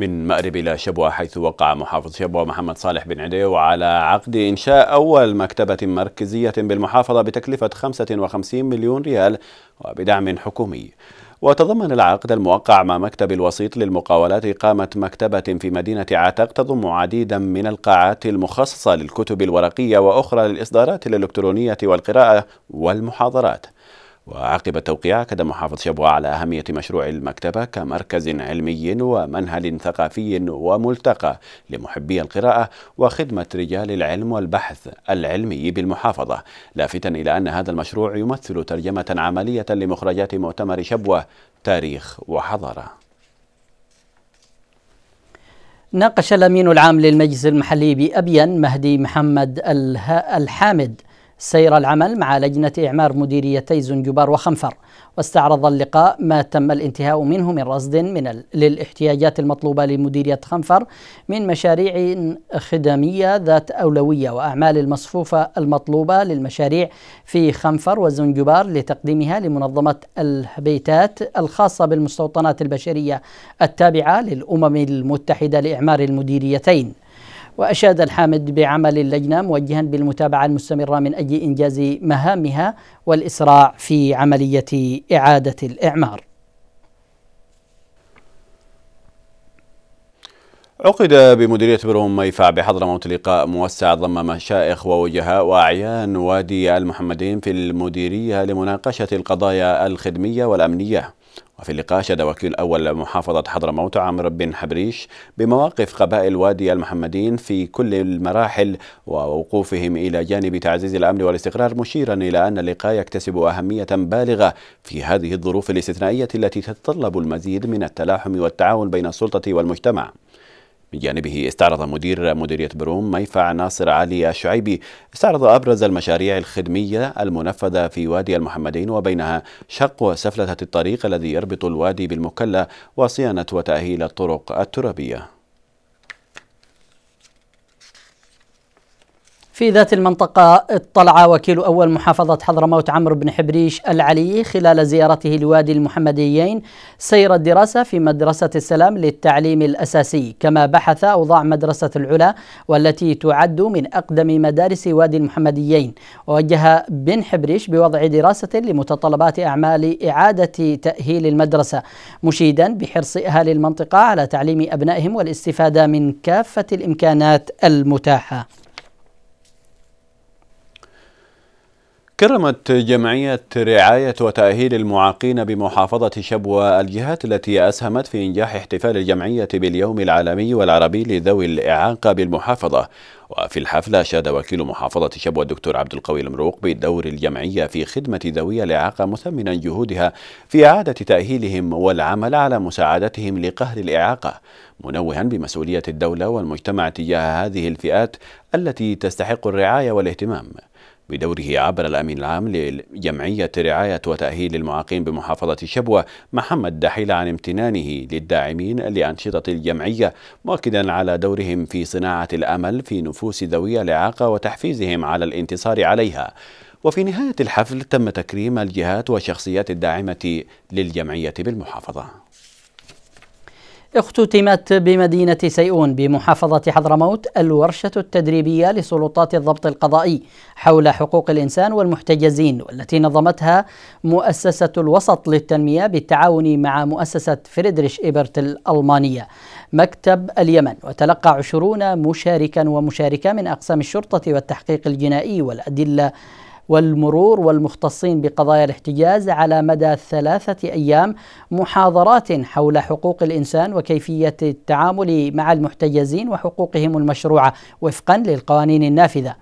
من مأرب إلى شبوة حيث وقع محافظ شبوة محمد صالح بن عديو على عقد إنشاء أول مكتبة مركزية بالمحافظة بتكلفة 55 مليون ريال وبدعم حكومي وتضمن العقد الموقع مع مكتب الوسيط للمقاولات إقامة مكتبة في مدينة عتق تضم عديدا من القاعات المخصصة للكتب الورقية وأخرى للإصدارات الإلكترونية والقراءة والمحاضرات وعقب توقيع أكد محافظ شبوة على أهمية مشروع المكتبة كمركز علمي ومنهل ثقافي وملتقى لمحبي القراءة وخدمة رجال العلم والبحث العلمي بالمحافظة لافتا إلى أن هذا المشروع يمثل ترجمة عملية لمخرجات مؤتمر شبوة تاريخ وحضارة ناقش الأمين العام للمجلس المحلي بأبين مهدي محمد الحامد سير العمل مع لجنة إعمار مديريتي زنجبار وخنفر واستعرض اللقاء ما تم الانتهاء منه من رصد من ال... للاحتياجات المطلوبة لمديرية خنفر من مشاريع خدمية ذات أولوية وأعمال المصفوفة المطلوبة للمشاريع في خنفر وزنجبار لتقديمها لمنظمة البيتات الخاصة بالمستوطنات البشرية التابعة للأمم المتحدة لإعمار المديريتين وأشاد الحامد بعمل اللجنة موجها بالمتابعة المستمرة من أجل إنجاز مهامها والإسراع في عملية إعادة الإعمار عقد بمديرية بروم ميفع بحضرموت لقاء موسع ضم مشائخ ووجهاء وأعيان وادي المحمدين في المديرية لمناقشة القضايا الخدمية والأمنية وفي اللقاء شهد وكيل أول محافظة حضرموت عمرو بن حبريش بمواقف قبائل وادي المحمدين في كل المراحل ووقوفهم إلى جانب تعزيز الأمن والاستقرار مشيرا إلى أن اللقاء يكتسب أهمية بالغة في هذه الظروف الاستثنائية التي تتطلب المزيد من التلاحم والتعاون بين السلطة والمجتمع من جانبه استعرض مدير مديرية بروم ميفع ناصر علي الشعيبي استعرض أبرز المشاريع الخدمية المنفذة في وادي المحمدين وبينها شق سفلة الطريق الذي يربط الوادي بالمكلا وصيانة وتأهيل الطرق الترابية في ذات المنطقة اطلع وكيل أول محافظة حضرموت عمرو بن حبريش العلي خلال زيارته لوادي المحمديين سير الدراسة في مدرسة السلام للتعليم الأساسي كما بحث أوضاع مدرسة العلا والتي تعد من أقدم مدارس وادي المحمديين ووجه بن حبريش بوضع دراسة لمتطلبات أعمال إعادة تأهيل المدرسة مشيدا بحرص أهالي المنطقة على تعليم أبنائهم والاستفادة من كافة الإمكانات المتاحة كرمت جمعية رعاية وتأهيل المعاقين بمحافظة شبوة الجهات التي أسهمت في إنجاح احتفال الجمعية باليوم العالمي والعربي لذوي الإعاقة بالمحافظة وفي الحفلة شاد وكيل محافظة شبوة الدكتور عبد القوي المروق بدور الجمعية في خدمة ذوي الإعاقة مثمنا جهودها في إعادة تأهيلهم والعمل على مساعدتهم لقهر الإعاقة منوها بمسؤولية الدولة والمجتمع تجاه هذه الفئات التي تستحق الرعاية والاهتمام بدوره عبر الأمين العام لجمعية رعاية وتأهيل المعاقين بمحافظة شبوة محمد دحيل عن امتنانه للداعمين لأنشطة الجمعية مؤكدا على دورهم في صناعة الأمل في نفوس ذوي الإعاقة وتحفيزهم على الانتصار عليها وفي نهاية الحفل تم تكريم الجهات والشخصيات الداعمة للجمعية بالمحافظة اختتمت بمدينة سيئون بمحافظة حضرموت الورشة التدريبية لسلطات الضبط القضائي حول حقوق الإنسان والمحتجزين والتي نظمتها مؤسسة الوسط للتنمية بالتعاون مع مؤسسة فريدريش إيبرت الألمانية مكتب اليمن وتلقى عشرون مشاركا ومشاركة من أقسام الشرطة والتحقيق الجنائي والأدلة والمرور والمختصين بقضايا الاحتجاز على مدى ثلاثة أيام محاضرات حول حقوق الإنسان وكيفية التعامل مع المحتجزين وحقوقهم المشروعة وفقا للقوانين النافذة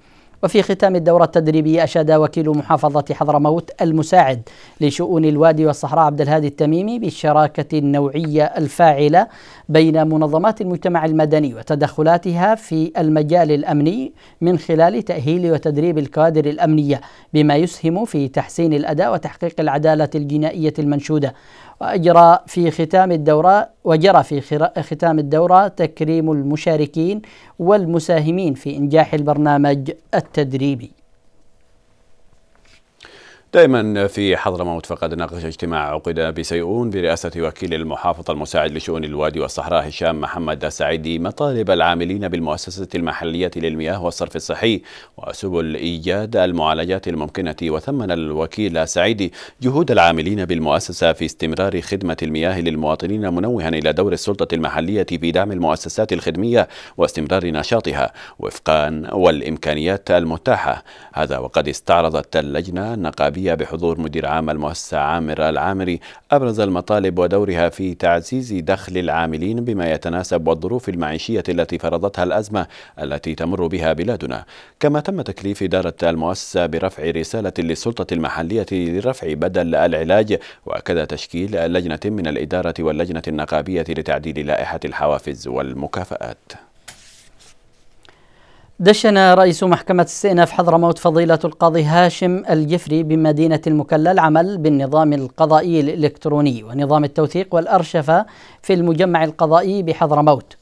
وفي ختام الدورة التدريبية أشاد وكيل محافظة حضرموت المساعد لشؤون الوادي والصحراء عبد الهادي التميمي بالشراكة النوعية الفاعلة بين منظمات المجتمع المدني وتدخلاتها في المجال الأمني من خلال تأهيل وتدريب الكوادر الأمنية بما يسهم في تحسين الأداء وتحقيق العدالة الجنائية المنشودة وأجرى في ختام الدورة وجرى في ختام الدورة تكريم المشاركين والمساهمين في إنجاح البرنامج التدريبي دائما في حضرموت فقد ناقش اجتماع عقد بسيئون برئاسة وكيل المحافظة المساعد لشؤون الوادي والصحراء هشام محمد السعيدي مطالب العاملين بالمؤسسة المحلية للمياه والصرف الصحي وسبل إيجاد المعالجات الممكنة وثمن الوكيل السعيدي جهود العاملين بالمؤسسة في استمرار خدمة المياه للمواطنين منوها إلى دور السلطة المحلية في دعم المؤسسات الخدمية واستمرار نشاطها وفقا والإمكانيات المتاحة هذا وقد استعرضت اللجنة النقابية الشعبية بحضور مدير عام المؤسسة عامر العامري أبرز المطالب ودورها في تعزيز دخل العاملين بما يتناسب والظروف المعيشية التي فرضتها الأزمة التي تمر بها بلادنا كما تم تكليف إدارة المؤسسة برفع رسالة للسلطة المحلية لرفع بدل العلاج وأكد تشكيل لجنة من الإدارة واللجنة النقابية لتعديل لائحة الحوافز والمكافآت دشن رئيس محكمة استئناف حضرموت فضيلة القاضي هاشم الجفري بمدينة المكلا العمل بالنظام القضائي الإلكتروني ونظام التوثيق والأرشفة في المجمع القضائي بحضرموت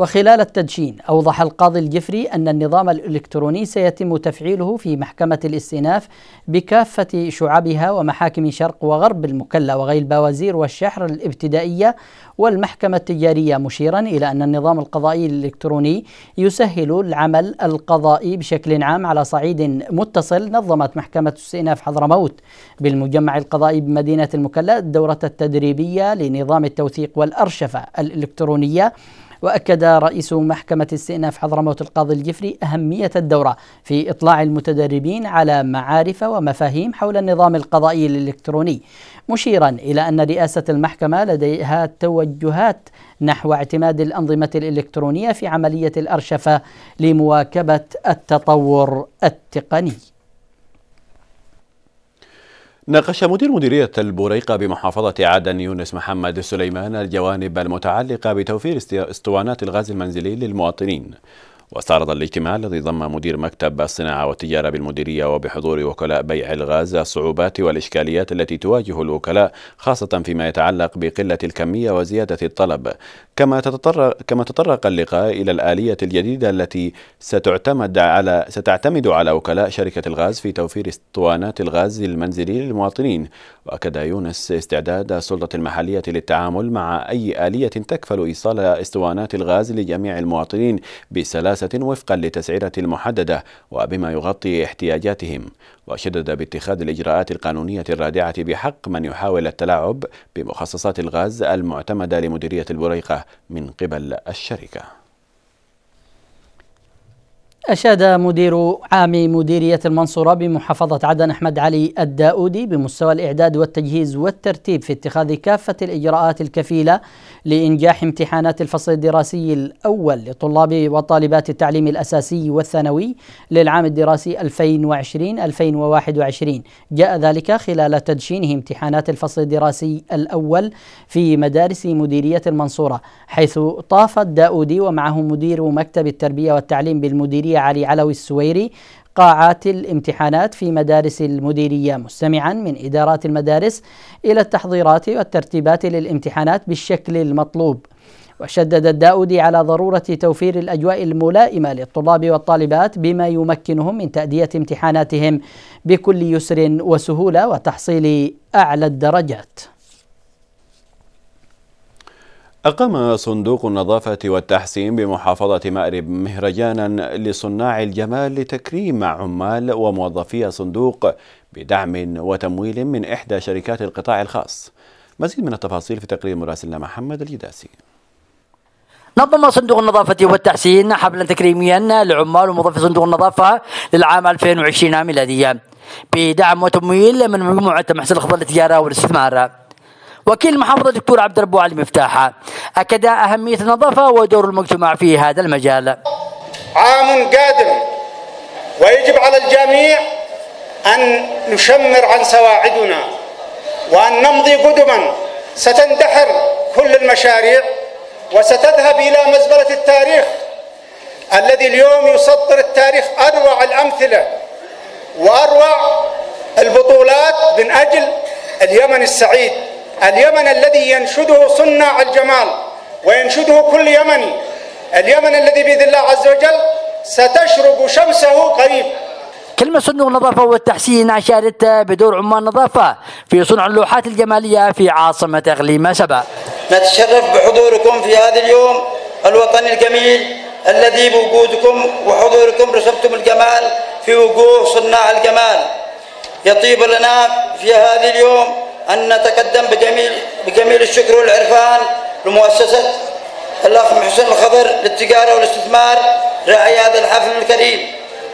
وخلال التدشين أوضح القاضي الجفري أن النظام الإلكتروني سيتم تفعيله في محكمة الاستئناف بكافة شعبها ومحاكم شرق وغرب المكلا وغي البوازير والشحر الابتدائية والمحكمة التجارية مشيرا إلى أن النظام القضائي الإلكتروني يسهل العمل القضائي بشكل عام على صعيد متصل نظمت محكمة استئناف حضرموت بالمجمع القضائي بمدينة المكلا الدورة التدريبية لنظام التوثيق والأرشفة الإلكترونية وأكد رئيس محكمة استئناف حضرموت القاضي الجفري أهمية الدورة في إطلاع المتدربين على معارف ومفاهيم حول النظام القضائي الإلكتروني مشيرا إلى أن رئاسة المحكمة لديها توجهات نحو اعتماد الأنظمة الإلكترونية في عملية الأرشفة لمواكبة التطور التقني ناقش مدير مديرية البوريقة بمحافظة عدن يونس محمد سليمان الجوانب المتعلقة بتوفير اسطوانات الغاز المنزلي للمواطنين واستعرض الاجتماع الذي ضم مدير مكتب الصناعة والتجارة بالمديرية وبحضور وكلاء بيع الغاز الصعوبات والإشكاليات التي تواجه الوكلاء خاصة فيما يتعلق بقلة الكمية وزيادة الطلب كما تتطرق, كما تطرق اللقاء إلى الآلية الجديدة التي ستعتمد على ستعتمد على وكلاء شركة الغاز في توفير اسطوانات الغاز المنزلي للمواطنين وأكد يونس استعداد السلطة المحلية للتعامل مع أي آلية تكفل إيصال اسطوانات الغاز لجميع المواطنين بسلاسة مدرسة وفقا لتسعيرة محددة وبما يغطي احتياجاتهم وشدد باتخاذ الإجراءات القانونية الرادعة بحق من يحاول التلاعب بمخصصات الغاز المعتمدة لمديرية البريقة من قبل الشركة أشاد مدير عام مديرية المنصورة بمحافظة عدن أحمد علي الداودي بمستوى الإعداد والتجهيز والترتيب في اتخاذ كافة الإجراءات الكفيلة لإنجاح امتحانات الفصل الدراسي الأول لطلاب وطالبات التعليم الأساسي والثانوي للعام الدراسي 2020-2021 جاء ذلك خلال تدشينه امتحانات الفصل الدراسي الأول في مدارس مديرية المنصورة حيث طاف الداودي ومعه مدير مكتب التربية والتعليم بالمديرية علي علوي السويري قاعات الامتحانات في مدارس المديرية مستمعا من إدارات المدارس إلى التحضيرات والترتيبات للامتحانات بالشكل المطلوب وشدد الداودي على ضرورة توفير الأجواء الملائمة للطلاب والطالبات بما يمكنهم من تأدية امتحاناتهم بكل يسر وسهولة وتحصيل أعلى الدرجات أقام صندوق النظافة والتحسين بمحافظة مأرب مهرجانا لصناع الجمال لتكريم عمال وموظفي صندوق بدعم وتمويل من إحدى شركات القطاع الخاص مزيد من التفاصيل في تقرير مراسلنا محمد الجداسي نظم صندوق النظافة والتحسين حفلا تكريميا لعمال وموظفي صندوق النظافة للعام 2020 ميلاديا بدعم وتمويل من مجموعة محسن الخضر للتجارة والاستثمار وكيل المحافظة الدكتور عبد الربوع المفتاحة أكد أهمية النظافة ودور المجتمع في هذا المجال عام قادم ويجب على الجميع أن نشمر عن سواعدنا وأن نمضي قدما ستندحر كل المشاريع وستذهب إلى مزبلة التاريخ الذي اليوم يسطر التاريخ أروع الأمثلة وأروع البطولات من أجل اليمن السعيد اليمن الذي ينشده صناع الجمال وينشده كل يمني اليمن الذي بإذن الله عز وجل ستشرب شمسه قريب كلمة صندوق النظافة والتحسين أشارت بدور عمال نظافة في صنع اللوحات الجمالية في عاصمة إقليم سبأ. نتشرف بحضوركم في هذا اليوم الوطني الجميل الذي بوجودكم وحضوركم رسمتم الجمال في وجوه صناع الجمال. يطيب لنا في هذا اليوم أن نتقدم بجميل, بجميل الشكر والعرفان لمؤسسة الأخ محسن الخضر للتجارة والاستثمار رعي هذا الحفل الكريم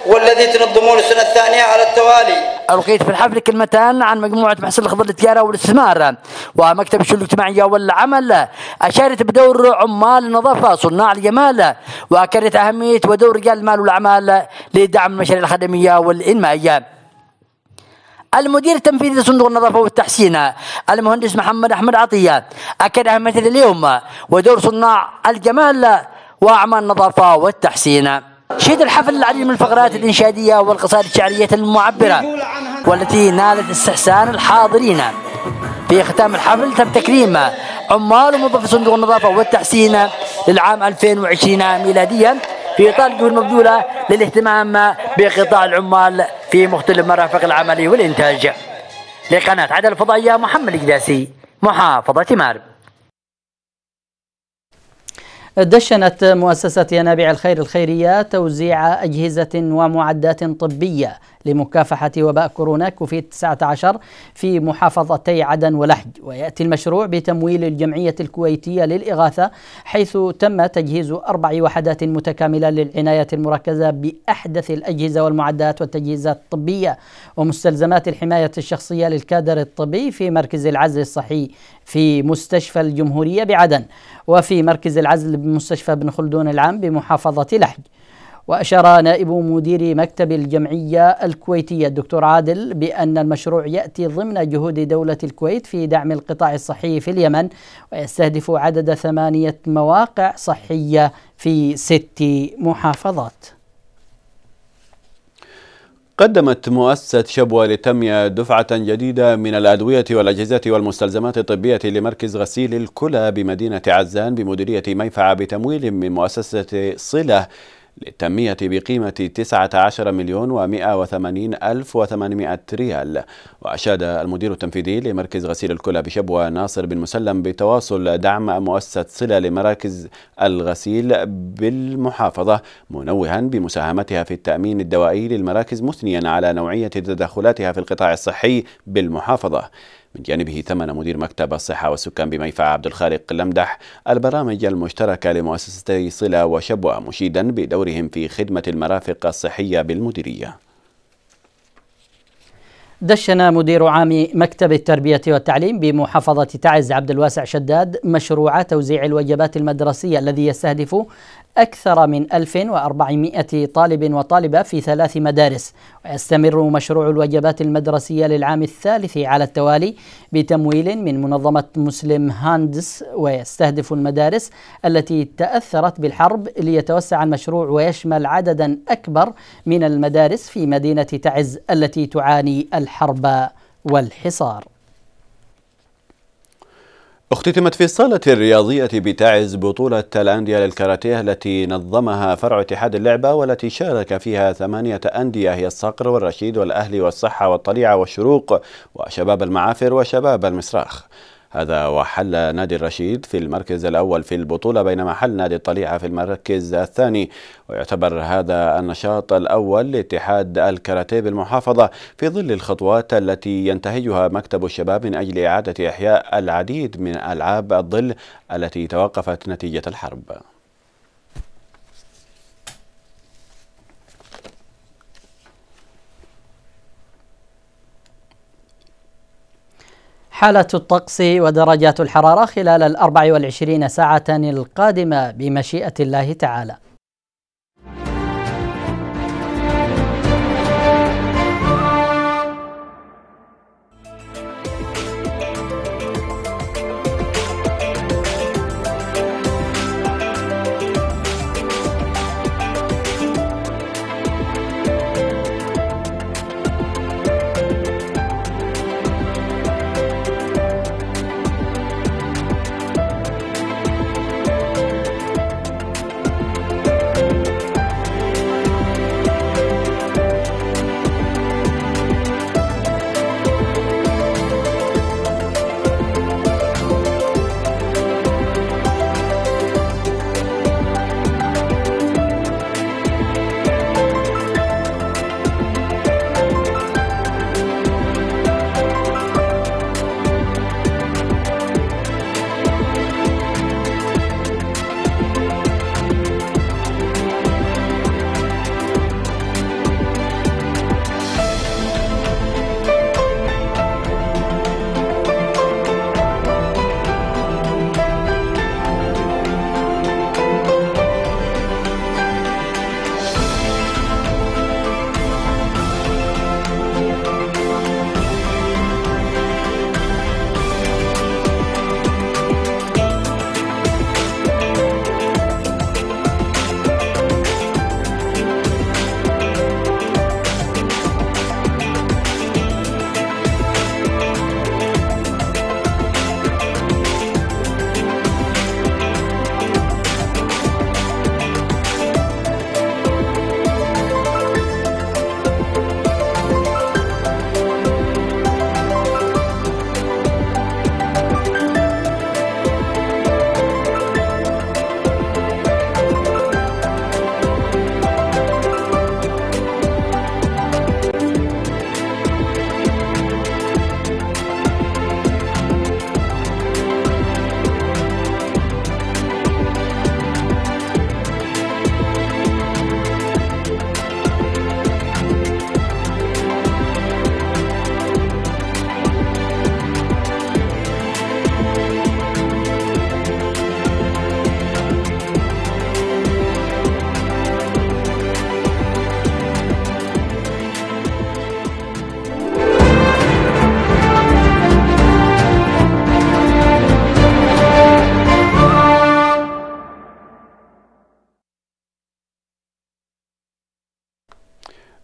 والذي تنظمه للسنة الثانية على التوالي ألقيت في الحفل كلمتان عن مجموعة محسن الخضر للتجارة والاستثمار ومكتب الشؤون الاجتماعية والعمل أشارت بدور عمال النظافة صناع الجمال وأكرت أهمية ودور رجال المال والأعمال لدعم المشاريع الخدمية والإنمائية المدير التنفيذي لصندوق النظافة والتحسين المهندس محمد أحمد عطية أكد أهمية اليوم ودور صناع الجمال وأعمال النظافة والتحسين شهد الحفل العديد من الفقرات الإنشادية والقصائد الشعرية المعبرة والتي نالت استحسان الحاضرين في ختام الحفل تم تكريم عمال وموظفي صندوق النظافة والتحسين للعام 2020 ميلاديا في اطار الجهود المبذولة للاهتمام بقطاع العمال في مختلف مرافق العمل والإنتاج لقناة عدن الفضائية محمد القداسي محافظة مارب دشنت مؤسسة ينابيع الخير الخيرية توزيع أجهزة ومعدات طبية لمكافحة وباء كورونا كوفيد 19 في محافظتي عدن ولحج ويأتي المشروع بتمويل الجمعية الكويتية للإغاثة حيث تم تجهيز أربع وحدات متكاملة للعناية المركزة بأحدث الأجهزة والمعدات والتجهيزات الطبية ومستلزمات الحماية الشخصية للكادر الطبي في مركز العزل الصحي في مستشفى الجمهورية بعدن وفي مركز العزل بمستشفى ابن خلدون العام بمحافظة لحج وأشار نائب مدير مكتب الجمعية الكويتية الدكتور عادل بأن المشروع يأتي ضمن جهود دولة الكويت في دعم القطاع الصحي في اليمن ويستهدف عدد ثمانية مواقع صحية في ست محافظات قدمت مؤسسة شبوة للتنمية دفعة جديدة من الأدوية والأجهزة والمستلزمات الطبية لمركز غسيل الكلى بمدينة عزان بمديرية ميفعة بتمويل من مؤسسة صلة للتنمية بقيمة 19 مليون و180 ألف و800 ريال وأشاد المدير التنفيذي لمركز غسيل الكلى بشبوة ناصر بن مسلم بتواصل دعم مؤسسة صلة لمراكز الغسيل بالمحافظة منوها بمساهمتها في التأمين الدوائي للمراكز مثنيا على نوعية تدخلاتها في القطاع الصحي بالمحافظة من جانبه ثمن مدير مكتب الصحة والسكان بميفع عبد الخالق لمدح البرامج المشتركة لمؤسستي صلة وشبوة مشيدا بدورهم في خدمة المرافق الصحية بالمديرية دشن مدير عام مكتب التربية والتعليم بمحافظة تعز عبد الواسع شداد مشروع توزيع الوجبات المدرسية الذي يستهدف أكثر من 1400 طالب وطالبة في ثلاث مدارس ويستمر مشروع الوجبات المدرسية للعام الثالث على التوالي بتمويل من منظمة مسلم هاندس ويستهدف المدارس التي تأثرت بالحرب ليتوسع المشروع ويشمل عددا أكبر من المدارس في مدينة تعز التي تعاني الحرب والحصار اختتمت في الصالة الرياضية بتعز بطولة الأندية للكاراتيه التي نظمها فرع اتحاد اللعبة والتي شارك فيها ثمانية أندية هي الصقر والرشيد والأهلي والصحة والطليعة والشروق وشباب المعافر وشباب المسراخ هذا وحل نادي الرشيد في المركز الأول في البطولة بينما حل نادي الطليعة في المركز الثاني ويعتبر هذا النشاط الأول لاتحاد الكاراتيه بالمحافظة في ظل الخطوات التي ينتهجها مكتب الشباب من أجل إعادة إحياء العديد من ألعاب الظل التي توقفت نتيجة الحرب حالة الطقس ودرجات الحرارة خلال الأربع والعشرين ساعة القادمة بمشيئة الله تعالى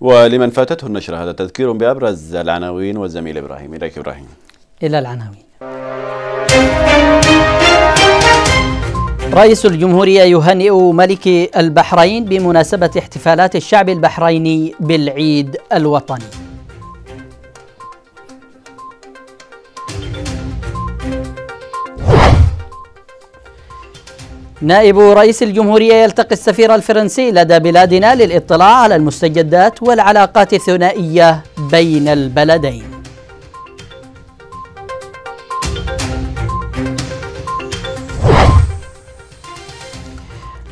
ولمن فاتته النشرة هذا تذكير بأبرز العناوين والزميل إبراهيم إليك إبراهيم إلى العناوين رئيس الجمهورية يهنئ ملك البحرين بمناسبة احتفالات الشعب البحريني بالعيد الوطني نائب رئيس الجمهورية يلتقي السفير الفرنسي لدى بلادنا للاطلاع على المستجدات والعلاقات الثنائية بين البلدين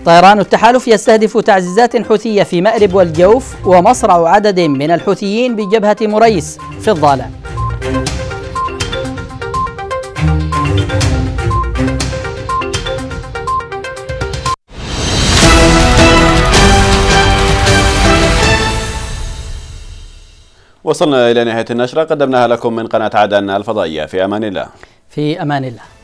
طيران التحالف يستهدف تعزيزات حوثية في مأرب والجوف ومصرع عدد من الحوثيين بجبهة مريس في الضالة وصلنا إلى نهاية النشرة قدمناها لكم من قناة عدن الفضائية في أمان الله في أمان الله